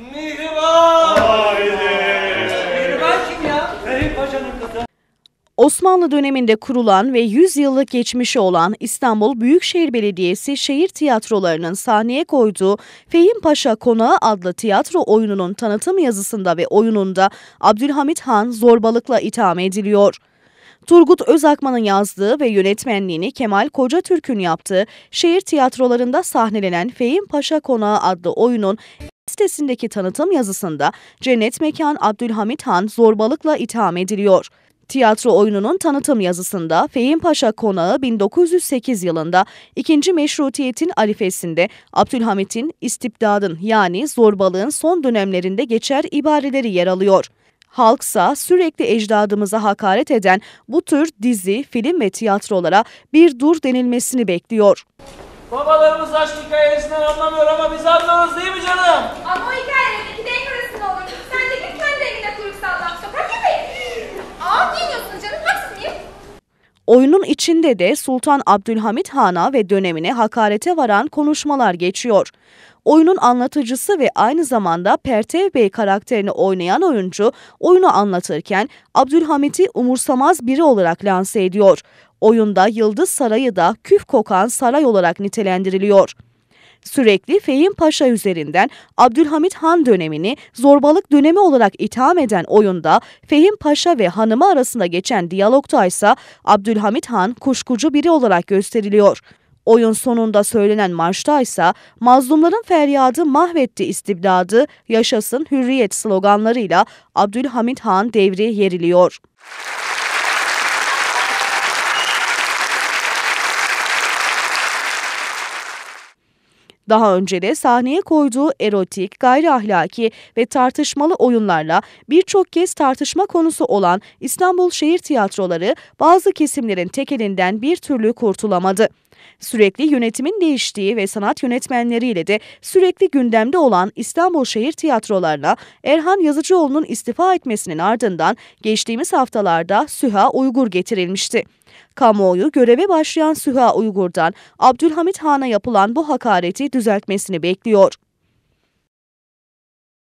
Mihrimah! Mihrimah kim ya? Fehim Paşa'nın kızı. Osmanlı döneminde kurulan ve 100 yıllık geçmişi olan İstanbul Büyükşehir Belediyesi şehir tiyatrolarının sahneye koyduğu Fehim Paşa Konağı adlı tiyatro oyununun tanıtım yazısında ve oyununda Abdülhamit Han zorbalıkla itham ediliyor. Turgut Özakman'ın yazdığı ve yönetmenliğini Kemal Koca Türk'ün yaptığı şehir tiyatrolarında sahnelenen Fehim Paşa Konağı adlı oyunun sitesindeki tanıtım yazısında Cennet Mekan Abdülhamit Han zorbalıkla itham ediliyor. Tiyatro oyununun tanıtım yazısında Fehim Paşa Konağı 1908 yılında 2. Meşrutiyet'in alifesinde Abdülhamit'in istibdadın yani zorbalığın son dönemlerinde geçer ibareleri yer alıyor. Halksa sürekli ecdadımıza hakaret eden bu tür dizi, film ve tiyatrolara bir dur denilmesini bekliyor. Babalarımız aşk hikayesinden anlamıyor ama biz anlarız değil mi canım? Ama o hikayelerin iki denk arasında olur. Sen de git kendi evinde kuyruk sallan. Sokak köpeği. Aa giyiniyorsun canım haksız Oyunun içinde de Sultan Abdülhamit Han'a ve dönemine hakarete varan konuşmalar geçiyor. Oyunun anlatıcısı ve aynı zamanda Pertev Bey karakterini oynayan oyuncu oyunu anlatırken Abdülhamit'i umursamaz biri olarak lanse ediyor. Oyunda Yıldız Sarayı da küf kokan saray olarak nitelendiriliyor sürekli Fehim Paşa üzerinden Abdülhamit Han dönemini zorbalık dönemi olarak itham eden oyunda Fehim Paşa ve hanımı arasında geçen diyalogta ise Abdülhamit Han kuşkucu biri olarak gösteriliyor. Oyun sonunda söylenen marşta ise mazlumların feryadı mahvetti istibdadı, yaşasın hürriyet sloganlarıyla Abdülhamit Han devri yeriliyor. Daha önce de sahneye koyduğu erotik, gayri ahlaki ve tartışmalı oyunlarla birçok kez tartışma konusu olan İstanbul Şehir Tiyatroları bazı kesimlerin tekelinden bir türlü kurtulamadı. Sürekli yönetimin değiştiği ve sanat yönetmenleriyle de sürekli gündemde olan İstanbul Şehir Tiyatrolarına Erhan Yazıcıoğlu'nun istifa etmesinin ardından geçtiğimiz haftalarda Süha Uygur getirilmişti. Kamuoyu göreve başlayan Süha Uygur'dan Abdülhamit Han'a yapılan bu hakareti düzeltmesini bekliyor.